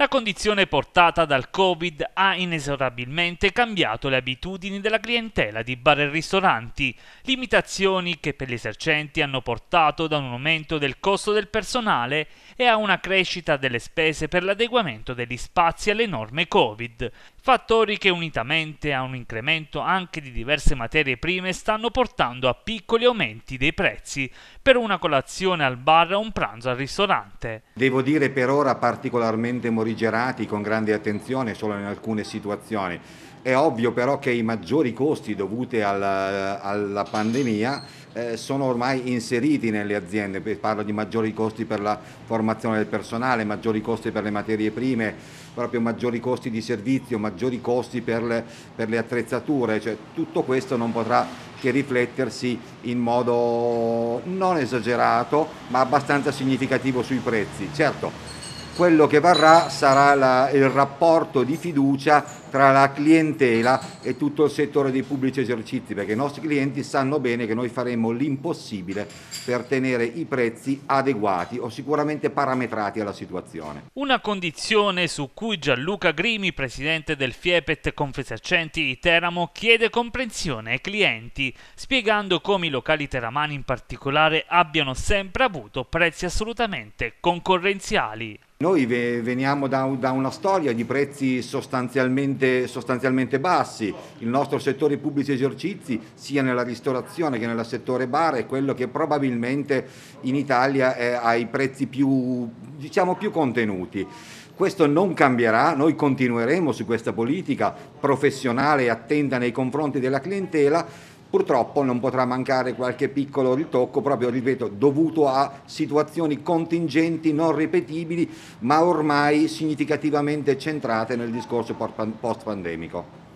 La condizione portata dal Covid ha inesorabilmente cambiato le abitudini della clientela di bar e ristoranti, limitazioni che per gli esercenti hanno portato da un aumento del costo del personale e a una crescita delle spese per l'adeguamento degli spazi alle norme Covid, fattori che unitamente a un incremento anche di diverse materie prime stanno portando a piccoli aumenti dei prezzi per una colazione al bar o un pranzo al ristorante. Devo dire per ora particolarmente moribile monitorati con grande attenzione solo in alcune situazioni. È ovvio però che i maggiori costi dovuti alla, alla pandemia eh, sono ormai inseriti nelle aziende, parlo di maggiori costi per la formazione del personale, maggiori costi per le materie prime, proprio maggiori costi di servizio, maggiori costi per le, per le attrezzature, cioè, tutto questo non potrà che riflettersi in modo non esagerato ma abbastanza significativo sui prezzi. Certo, quello che varrà sarà la, il rapporto di fiducia tra la clientela e tutto il settore dei pubblici esercizi, perché i nostri clienti sanno bene che noi faremo l'impossibile per tenere i prezzi adeguati o sicuramente parametrati alla situazione. Una condizione su cui Gianluca Grimi, presidente del Fiepet Confesercenti di Teramo, chiede comprensione ai clienti, spiegando come i locali teramani in particolare abbiano sempre avuto prezzi assolutamente concorrenziali. Noi veniamo da, una storia di prezzi sostanzialmente, sostanzialmente, bassi, il nostro settore pubblici esercizi sia nella ristorazione che nel settore bar è quello che probabilmente in Italia ha i prezzi più, diciamo, più contenuti. Questo non cambierà, noi continueremo su questa politica professionale e attenta nei confronti della clientela Purtroppo non potrà mancare qualche piccolo ritocco, proprio ripeto, dovuto a situazioni contingenti non ripetibili, ma ormai significativamente centrate nel discorso post-pandemico.